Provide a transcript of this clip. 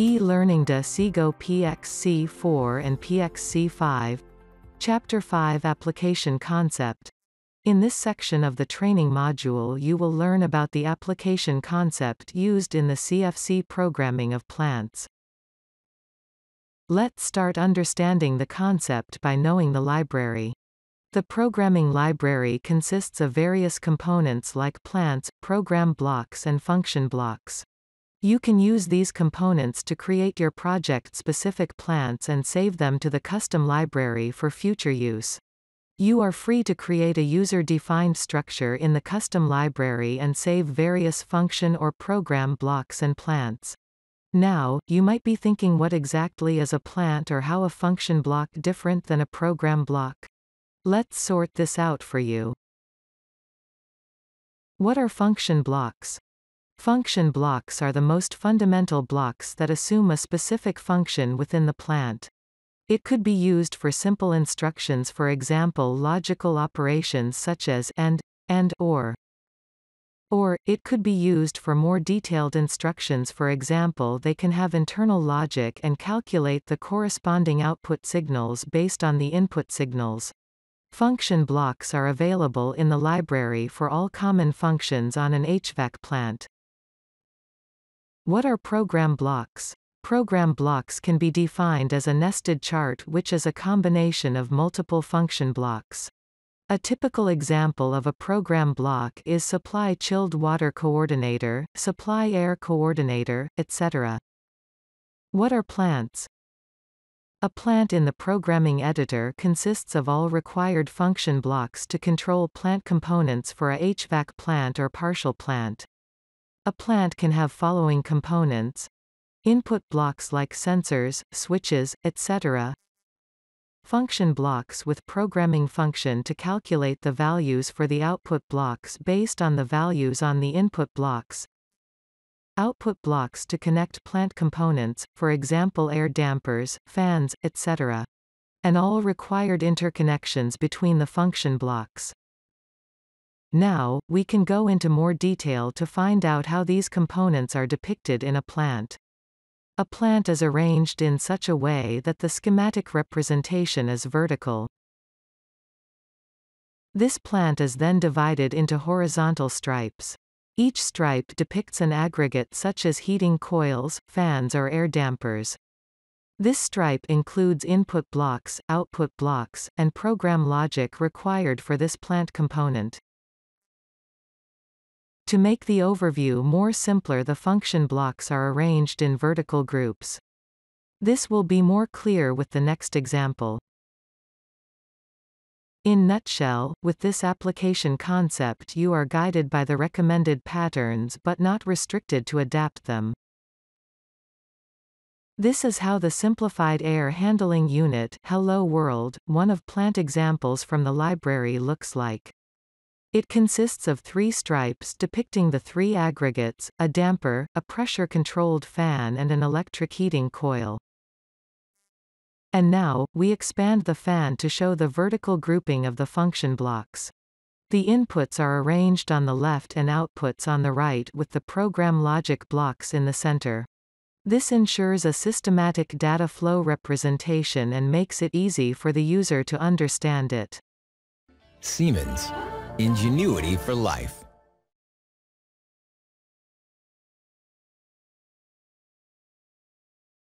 E-Learning de SIGO PXC4 and PXC5, Chapter 5 Application Concept. In this section of the training module you will learn about the application concept used in the CFC programming of plants. Let's start understanding the concept by knowing the library. The programming library consists of various components like plants, program blocks and function blocks. You can use these components to create your project-specific plants and save them to the custom library for future use. You are free to create a user-defined structure in the custom library and save various function or program blocks and plants. Now, you might be thinking what exactly is a plant or how a function block different than a program block. Let's sort this out for you. What are function blocks? Function blocks are the most fundamental blocks that assume a specific function within the plant. It could be used for simple instructions for example logical operations such as and, and, or. Or, it could be used for more detailed instructions for example they can have internal logic and calculate the corresponding output signals based on the input signals. Function blocks are available in the library for all common functions on an HVAC plant. What are program blocks? Program blocks can be defined as a nested chart which is a combination of multiple function blocks. A typical example of a program block is supply chilled water coordinator, supply air coordinator, etc. What are plants? A plant in the programming editor consists of all required function blocks to control plant components for a HVAC plant or partial plant. A plant can have following components. Input blocks like sensors, switches, etc. Function blocks with programming function to calculate the values for the output blocks based on the values on the input blocks. Output blocks to connect plant components, for example air dampers, fans, etc. And all required interconnections between the function blocks. Now, we can go into more detail to find out how these components are depicted in a plant. A plant is arranged in such a way that the schematic representation is vertical. This plant is then divided into horizontal stripes. Each stripe depicts an aggregate such as heating coils, fans or air dampers. This stripe includes input blocks, output blocks, and program logic required for this plant component. To make the overview more simpler the function blocks are arranged in vertical groups. This will be more clear with the next example. In nutshell, with this application concept you are guided by the recommended patterns but not restricted to adapt them. This is how the simplified air handling unit Hello World, one of plant examples from the library looks like. It consists of three stripes depicting the three aggregates, a damper, a pressure-controlled fan and an electric heating coil. And now, we expand the fan to show the vertical grouping of the function blocks. The inputs are arranged on the left and outputs on the right with the program logic blocks in the center. This ensures a systematic data flow representation and makes it easy for the user to understand it. Siemens. Ingenuity for life.